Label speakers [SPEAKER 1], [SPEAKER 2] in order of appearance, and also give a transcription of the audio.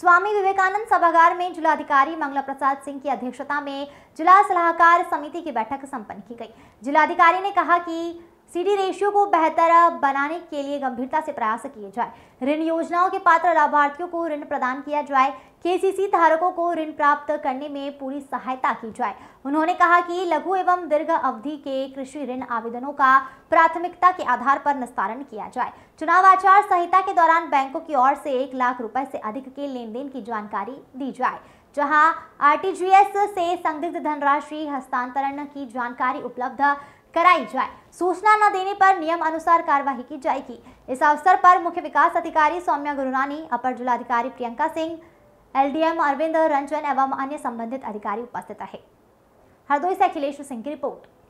[SPEAKER 1] स्वामी विवेकानंद सभागार में जिलाधिकारी मंगला प्रसाद सिंह की अध्यक्षता में जिला सलाहकार समिति की बैठक संपन्न की गई जिलाधिकारी ने कहा कि सीडी रेशियो को बेहतर बनाने के लिए गंभीरता से प्रयास किए जाए ऋण योजनाओं के पात्र लाभार्थियों को ऋण प्रदान किया जाए केसीसी धारकों को ऋण प्राप्त करने में पूरी सहायता की जाए उन्होंने कहा कि लघु एवं दीर्घ अवधि के कृषि ऋण आवेदनों का प्राथमिकता के आधार पर निस्तारण किया जाए चुनाव आचार संहिता के दौरान बैंकों की ओर से एक लाख रुपए से अधिक के लेन देन की जानकारी दी जाए जहां आरटीजीएस से संदिग्ध धनराशि हस्तांतरण की जानकारी उपलब्ध कराई जाए सूचना न देने पर नियम अनुसार कार्यवाही की जाएगी इस अवसर पर मुख्य विकास अधिकारी सौम्या गुरुनानी अपर जिलाधिकारी प्रियंका सिंह एलडीएम अरविंद रंजन एवं अन्य संबंधित अधिकारी उपस्थित रहे हरदोई से अखिलेश सिंह की रिपोर्ट